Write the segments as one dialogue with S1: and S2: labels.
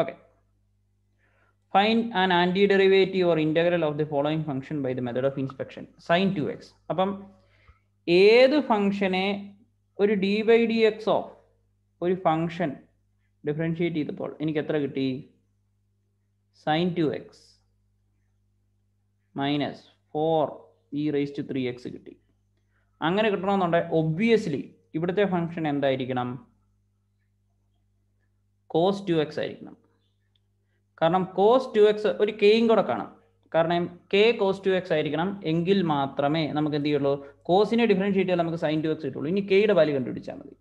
S1: Okay. Find an antiderivative or integral of the following function by the method of inspection. Sin 2x. അപ്പം ഏത് ഫംഗ്ഷനെ ഒരു D by D എക്സോ ഒരു function differentiate ചെയ്തപ്പോൾ എനിക്ക് എത്ര കിട്ടി sine two x minus four e raise to three x കിട്ടി അങ്ങനെ കിട്ടണമെന്നുണ്ടെങ്കിൽ ഒബ്വിയസ്ലി ഇവിടുത്തെ ഫംഗ്ഷൻ എന്തായിരിക്കണം കോസ് ടു എക്സ് ആയിരിക്കണം കാരണം കോസ് ടു എക്സ് ഒരു കെയും കൂടെ കാണാം കാരണം കെ കോസ് ടു എക്സ് ആയിരിക്കണം എങ്കിൽ മാത്രമേ നമുക്ക് എന്ത് ചെയ്യുള്ളൂ കോസിനെ ഡിഫറൻഷിയേറ്റ് ചെയ്താൽ നമുക്ക് സൈൻ ടു എക്സ് കിട്ടുള്ളൂ ഇനി കെയുടെ വാല്യൂ കണ്ടുപിടിച്ചാൽ മതി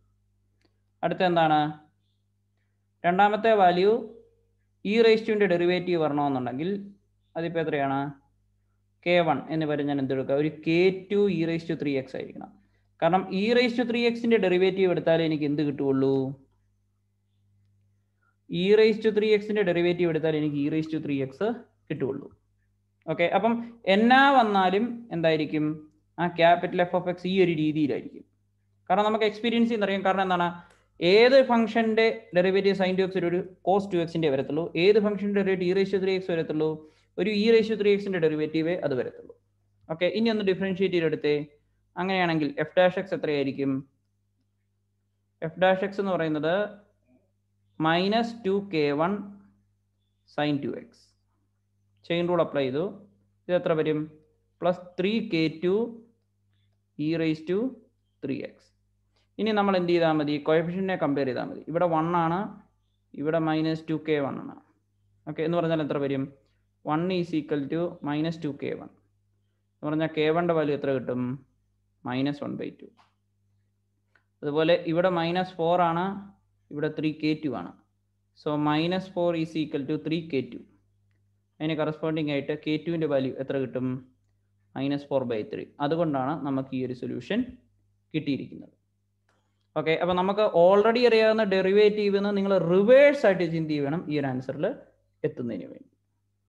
S1: അടുത്ത എന്താണ് രണ്ടാമത്തെ വാല്യൂ ഇ റേസ്റ്റുവിൻ്റെ ഡെറിവേറ്റീവ് വരണമെന്നുണ്ടെങ്കിൽ അതിപ്പോൾ എത്രയാണ് കെ വൺ എന്ന് പറയും ഞാൻ എന്തെടുക്കുക ഒരു k two e to three x ആയിരിക്കണം കാരണം ഇ ടു ത്രീ എക്സിൻ്റെ ഡെറിവേറ്റീവ് എടുത്താലേ എനിക്ക് എന്ത് കിട്ടുള്ളൂ ഇ റേസ് ടു ത്രീ എക്സിന്റെ ഡെറിവേറ്റീവ് എടുത്താൽ എനിക്ക് e raise to three x കിട്ടുകയുള്ളൂ ഓക്കെ അപ്പം എന്നാ വന്നാലും എന്തായിരിക്കും ആ ക്യാപിറ്റൽ എഫ് ഓഫ് എക്സ് ഈ ഒരു രീതിയിലായിരിക്കും കാരണം നമുക്ക് എക്സ്പീരിയൻസ് അറിയാം കാരണം എന്താണ് ഏത് ഫംഗ്ഷന്റെ ഡെറിവേറ്റീവ് സൈൻ ടു എക്സ് ഒരു കോസ് ടു എക്സിന്റെ വരത്തുള്ളൂ ഏത് ഫംഗ്ഷന്റെ derivative e to three x വരത്തുള്ളൂ ഒരു ഇ ടു ത്രീ എക്സിന്റെ ഡെറിവേറ്റീവേ അത് വരത്തുള്ളൂ ഓക്കെ ഇനി ഒന്ന് ഡിഫറൻഷ്യേറ്റ് ചെയ്തെടുത്തേ അങ്ങനെയാണെങ്കിൽ എഫ് ഡാഷ് എക്സ് എത്രയായിരിക്കും എഫ് ഡാഷ് എക്സ് എന്ന് പറയുന്നത് minus two k one sine two x chain rule apply ചെയ്തു ഇത് എത്ര വരും plus three k two e raise to three x ഇനി നമ്മൾ എന്ത് ചെയ്താൽ മതി കോയഫിഷ്യനെ കമ്പയർ ചെയ്താൽ മതി ഇവിടെ വൺ ആണ് ഇവിടെ മൈനസ് ടു കെ വൺ ആണ് ഓക്കെ എന്ന് പറഞ്ഞാൽ എത്ര വരും one is equal to minus two k one എന്ന് പറഞ്ഞാൽ കെ വണ്ടെ വാല്യൂ എത്ര കിട്ടും മൈനസ് വൺ ബൈ ടു അതുപോലെ ഇവിടെ മൈനസ് ഫോർ ആണ് ഇവിടെ ത്രീ കെ ടു ആണ് so minus four is equal to three k two അതിന് കറസ്പോണ്ടിങ് ആയിട്ട് കെ ടുവിൻ്റെ വാല്യൂ എത്ര കിട്ടും മൈനസ് ഫോർ ബൈ ത്രീ അതുകൊണ്ടാണ് നമുക്ക് ഈ ഒരു സൊല്യൂഷൻ കിട്ടിയിരിക്കുന്നത് ഓക്കെ അപ്പോൾ നമുക്ക് ഓൾറെഡി അറിയാവുന്ന ഡെറിവേറ്റീവ് നിങ്ങൾ റിവേഴ്സ് ആയിട്ട് ചിന്തി വേണം ഈ ഒരു ആൻസറിൽ എത്തുന്നതിന് വേണ്ടി